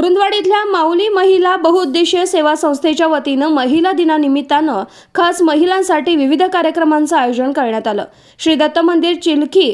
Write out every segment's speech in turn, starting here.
कुरुंदवाडीतल्या इथल्या माऊली महिला बहुउद्देशीय सेवा संस्थेच्या वतीनं महिला दिनानिमित्तानं खास महिलांसाठी विविध कार्यक्रमांचं आयोजन करण्यात आलं श्री दत्त मंदिर चिलखी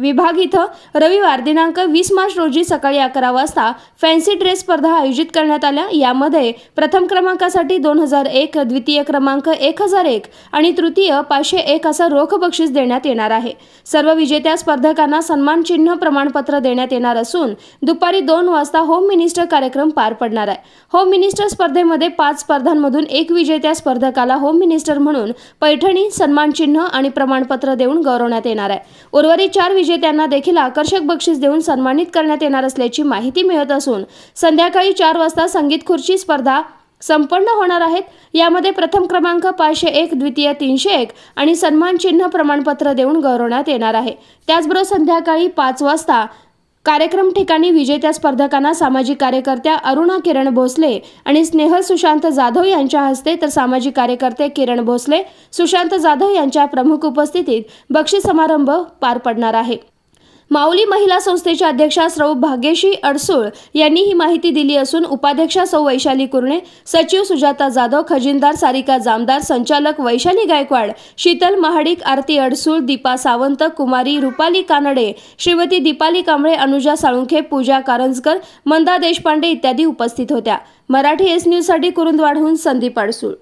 विभाग इथं रविवार दिनांक वीस मार्च रोजी सकाळी अकरा वाजता फॅन्सी ड्रेस स्पर्धा आयोजित करण्यात आल्या यामध्ये प्रथम क्रमांकासाठी दोन हजार एक द्वितीय क्रमांक एक हजार एक आणि तृतीय पाचशे एक असं रोख बक्षीस देण्यात येणार आहे सर्व विजेत्या स्पर्धकांना सन्मान चिन्ह प्रमाणपत्र देण्यात येणार असून दुपारी दोन वाजता होम मिनिस्टर कार्यक्रम पार पडणार आहे होम मिनिस्टर स्पर्धेमध्ये पाच स्पर्धांमधून एक विजेत्या स्पर्धकाला होम मिनिस्टर म्हणून पैठणी सन्मान चिन्ह आणि प्रमाणपत्र देऊन गौरवण्यात येणार आहे उर्वरित चार विजेत्यांना देखील आकर्षक बक्षीस देऊन सन्मानित करण्यात येणार असल्याची माहिती मिळत असून संध्याकाळी चार वाजता संगीत खुर्ची स्पर्धा संपन्न होणार आहेत यामध्ये प्रथम क्रमांक पाचशे एक द्वितीय तीनशे एक आणि सन्मान चिन्ह प्रमाणपत्र देऊन गौरवण्यात येणार आहे त्याचबरोबर संध्याकाळी पाच वाजता कार्यक्रम ठिकाणी विजेत्या स्पर्धकांना सामाजिक कार्यकर्त्या अरुणा किरण भोसले आणि स्नेहल सुशांत जाधव यांच्या हस्ते तर सामाजिक कार्यकर्ते किरण भोसले सुशांत जाधव यांच्या प्रमुख उपस्थितीत बक्षीस समारंभ पार पडणार आहे माऊली महिला संस्थेच्या अध्यक्षा सौ भाग्यशी अडसूळ यांनी ही माहिती दिली असून उपाध्यक्षा सौ वैशाली कुर्णे सचिव सुजाता जाधव खजिनदार सारिका जामदार संचालक वैशाली गायकवाड शीतल महाडिक आरती अडसूळ दीपा सावंत कुमारी रुपाली कानडे श्रीमती दीपाली कांबळे अनुजा साळुंखे पूजा कारंजकर मंदा देशपांडे इत्यादी उपस्थित होत्या मराठी एस न्यूजसाठी कुरुंदवाडहून संदीप अडसूळ